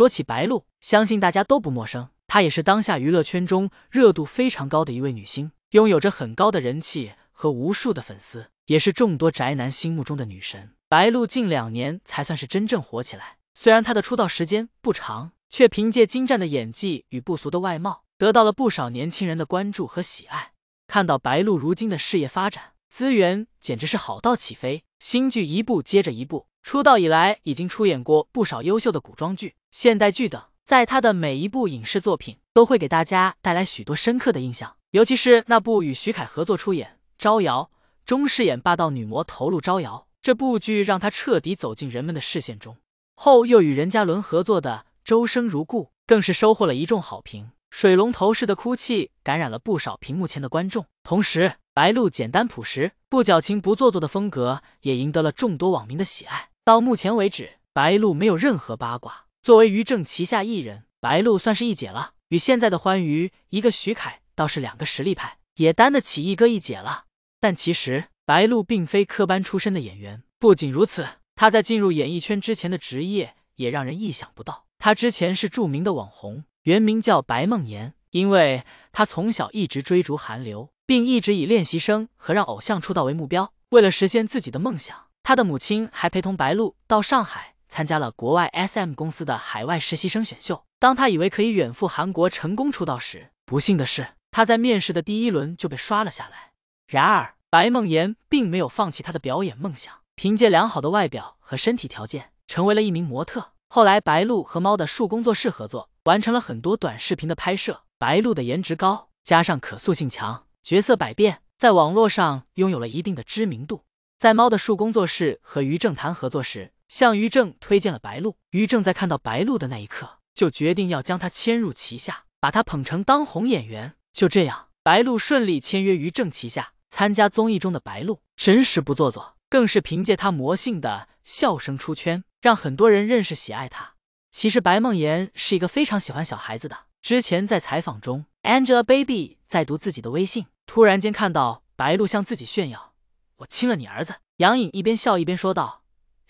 说起白鹿，相信大家都不陌生。她也是当下娱乐圈中热度非常高的一位女星，拥有着很高的人气和无数的粉丝，也是众多宅男心目中的女神。白鹿近两年才算是真正火起来，虽然她的出道时间不长，却凭借精湛的演技与不俗的外貌，得到了不少年轻人的关注和喜爱。看到白鹿如今的事业发展，资源简直是好到起飞，新剧一部接着一部。出道以来，已经出演过不少优秀的古装剧。现代剧等，在他的每一部影视作品都会给大家带来许多深刻的印象，尤其是那部与徐凯合作出演《招摇》，中饰演霸道女魔头路招摇，这部剧让他彻底走进人们的视线中。后又与任嘉伦合作的《周生如故》，更是收获了一众好评。水龙头式的哭泣感染了不少屏幕前的观众，同时白鹿简单朴实、不矫情不做作的风格也赢得了众多网民的喜爱。到目前为止，白鹿没有任何八卦。作为于正旗下艺人，白鹿算是一姐了。与现在的欢愉一个许凯倒是两个实力派，也担得起一哥一姐了。但其实白鹿并非科班出身的演员。不仅如此，他在进入演艺圈之前的职业也让人意想不到。他之前是著名的网红，原名叫白梦妍。因为他从小一直追逐韩流，并一直以练习生和让偶像出道为目标。为了实现自己的梦想，他的母亲还陪同白鹿到上海。参加了国外 S M 公司的海外实习生选秀。当他以为可以远赴韩国成功出道时，不幸的是，他在面试的第一轮就被刷了下来。然而，白梦妍并没有放弃她的表演梦想，凭借良好的外表和身体条件，成为了一名模特。后来，白鹿和猫的树工作室合作，完成了很多短视频的拍摄。白鹿的颜值高，加上可塑性强，角色百变，在网络上拥有了一定的知名度。在猫的树工作室和于正谈合作时，向于正推荐了白鹿，于正在看到白鹿的那一刻，就决定要将她签入旗下，把她捧成当红演员。就这样，白鹿顺利签约于正旗下，参加综艺中的白鹿，真实不做作，更是凭借她魔性的笑声出圈，让很多人认识喜爱她。其实，白梦妍是一个非常喜欢小孩子的。之前在采访中，Angelababy 在读自己的微信，突然间看到白鹿向自己炫耀：“我亲了你儿子。”杨颖一边笑一边说道。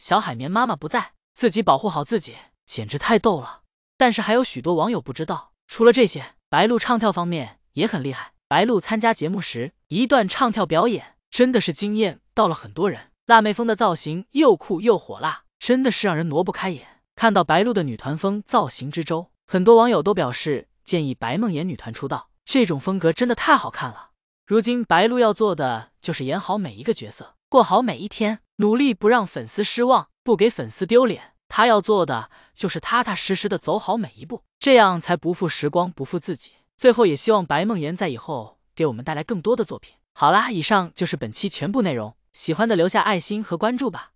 小海绵妈妈不在，自己保护好自己，简直太逗了。但是还有许多网友不知道，除了这些，白鹿唱跳方面也很厉害。白鹿参加节目时，一段唱跳表演真的是惊艳到了很多人。辣妹风的造型又酷又火辣，真的是让人挪不开眼。看到白鹿的女团风造型之周，很多网友都表示建议白梦妍女团出道，这种风格真的太好看了。如今白鹿要做的就是演好每一个角色，过好每一天。努力不让粉丝失望，不给粉丝丢脸。他要做的就是踏踏实实的走好每一步，这样才不负时光，不负自己。最后也希望白梦妍在以后给我们带来更多的作品。好啦，以上就是本期全部内容，喜欢的留下爱心和关注吧。